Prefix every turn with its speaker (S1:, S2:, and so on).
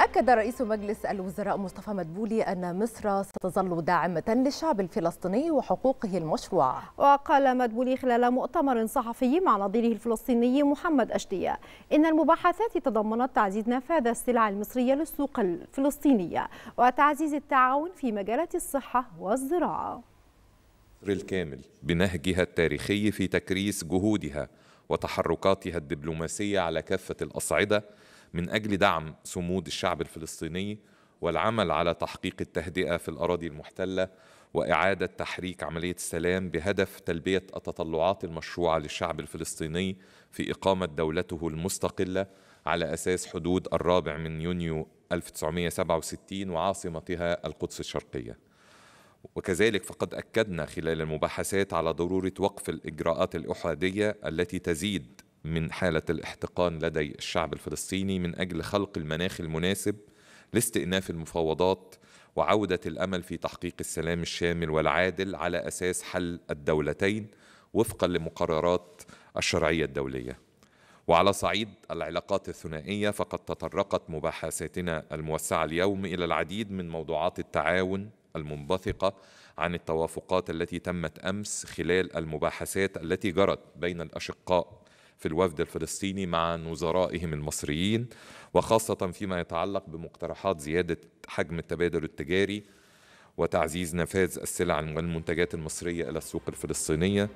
S1: أكد رئيس مجلس الوزراء مصطفى مدبولي أن مصر ستظل داعمة للشعب الفلسطيني وحقوقه المشروعة وقال مدبولي خلال مؤتمر صحفي مع نظيره الفلسطيني محمد أشتية إن المباحثات تضمنت تعزيز نفاذ السلع المصرية للسوق الفلسطينية وتعزيز التعاون في مجالات الصحة والزراعة
S2: الكامل بنهجها التاريخي في تكريس جهودها وتحركاتها الدبلوماسية على كافة الأصعدة من اجل دعم صمود الشعب الفلسطيني والعمل على تحقيق التهدئه في الاراضي المحتله واعاده تحريك عمليه السلام بهدف تلبيه التطلعات المشروعه للشعب الفلسطيني في اقامه دولته المستقله على اساس حدود الرابع من يونيو 1967 وعاصمتها القدس الشرقيه. وكذلك فقد اكدنا خلال المباحثات على ضروره وقف الاجراءات الاحاديه التي تزيد من حالة الاحتقان لدي الشعب الفلسطيني من أجل خلق المناخ المناسب لاستئناف المفاوضات وعودة الأمل في تحقيق السلام الشامل والعادل على أساس حل الدولتين وفقا لمقررات الشرعية الدولية وعلى صعيد العلاقات الثنائية فقد تطرقت مباحثاتنا الموسعة اليوم إلى العديد من موضوعات التعاون المنبثقة عن التوافقات التي تمت أمس خلال المباحثات التي جرت بين الأشقاء في الوفد الفلسطيني مع نظرائهم المصريين وخاصة فيما يتعلق بمقترحات زيادة حجم التبادل التجاري وتعزيز نفاذ السلع والمنتجات المصرية إلى السوق الفلسطينية